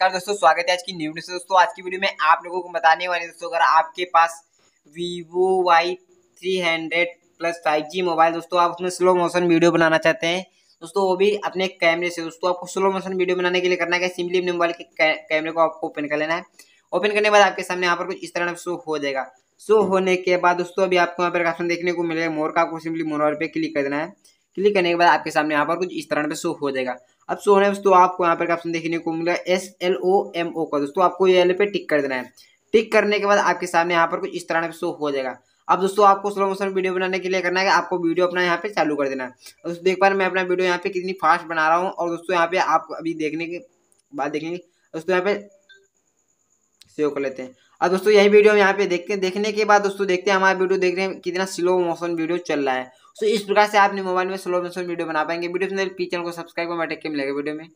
नमस्कार दोस्तों स्वागत है आज की न्यू न्यूज दोस्तों आज की वीडियो में आप लोगों को बताने वाले दोस्तों अगर आपके पास vivo Y three hundred plus five G mobile दोस्तों आप उसमें स्लो मोशन वीडियो बनाना चाहते हैं दोस्तों वो भी अपने कैमरे से दोस्तों आपको स्लो मोशन वीडियो बनाने के लिए करना है सिम्पली अपने मोबाइल के कैमरे को आपको ओपन कर लेना है ओपन करने के बाद आपके सामने यहाँ पर कुछ इस तरह शो हो जाएगा शो होने के बाद दोस्तों अभी आपको यहाँ पर ऑप्शन देखने को मिलेगा मोर का आपको सिंपली मोर पे क्लिक कर देना है क्लिक करने के बाद आपके सामने यहाँ पर कुछ इस तरह पे शो हो जाएगा अब सो है दोस्तों आपको यहाँ पर ऑप्शन देखने को मिला S L O M O का दोस्तों आपको ये एल पे टिक कर देना है टिक करने के बाद आपके सामने यहाँ पर कुछ इस तरह शो हो जाएगा अब दोस्तों आपको स्लो मोशन वीडियो बनाने के लिए करना है आपको वीडियो अपना यहाँ पे चालू कर देना है दोस्तों देख पा रहे मैं अपना वीडियो यहाँ पे कितनी फास्ट बना रहा हूँ और दोस्तों यहाँ पे आप अभी देखने के बाद देखेंगे दोस्तों यहाँ पे सेव कर लेते हैं अब दोस्तों यही वीडियो हम यहाँ पे देखते हैं देखने के बाद दोस्तों देखते हैं हमारा वीडियो देख रहे हैं कितना स्लो मोशन वीडियो चल रहा है तो इस प्रकार से आपने मोबाइल में स्लो मोशन वीडियो बना पाएंगे वीडियो चैनल को सब्सक्राइब करके मिलेगा वीडियो में